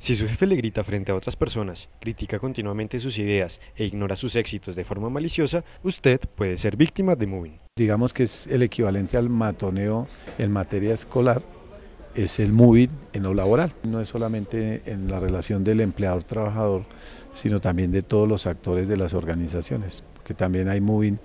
Si su jefe le grita frente a otras personas, critica continuamente sus ideas e ignora sus éxitos de forma maliciosa, usted puede ser víctima de mobbing. Digamos que es el equivalente al matoneo en materia escolar, es el mobbing en lo laboral. No es solamente en la relación del empleador-trabajador, sino también de todos los actores de las organizaciones, porque también hay mobbing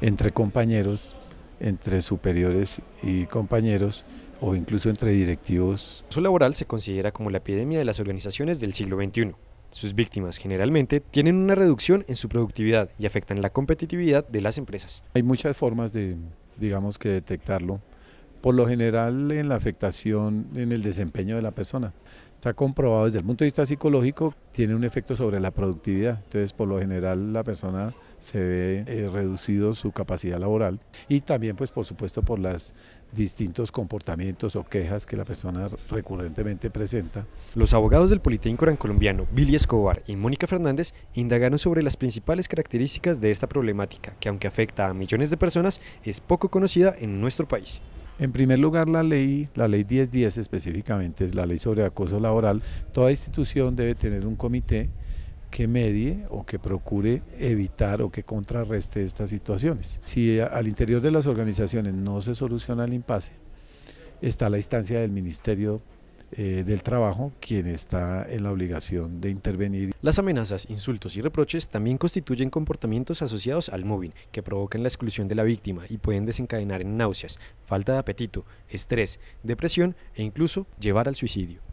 entre compañeros entre superiores y compañeros o incluso entre directivos. El laboral se considera como la epidemia de las organizaciones del siglo XXI. Sus víctimas generalmente tienen una reducción en su productividad y afectan la competitividad de las empresas. Hay muchas formas de, digamos que detectarlo por lo general en la afectación en el desempeño de la persona. Está comprobado desde el punto de vista psicológico, tiene un efecto sobre la productividad. Entonces, por lo general, la persona se ve eh, reducido su capacidad laboral y también, pues, por supuesto, por los distintos comportamientos o quejas que la persona recurrentemente presenta. Los abogados del Politécnico Colombiano, Billy Escobar y Mónica Fernández, indagaron sobre las principales características de esta problemática, que aunque afecta a millones de personas, es poco conocida en nuestro país. En primer lugar, la ley, la ley 1010 específicamente, es la ley sobre acoso laboral. Toda institución debe tener un comité que medie o que procure evitar o que contrarreste estas situaciones. Si al interior de las organizaciones no se soluciona el impasse, está la instancia del Ministerio eh, del trabajo quien está en la obligación de intervenir. Las amenazas, insultos y reproches también constituyen comportamientos asociados al móvil que provocan la exclusión de la víctima y pueden desencadenar en náuseas, falta de apetito, estrés, depresión e incluso llevar al suicidio.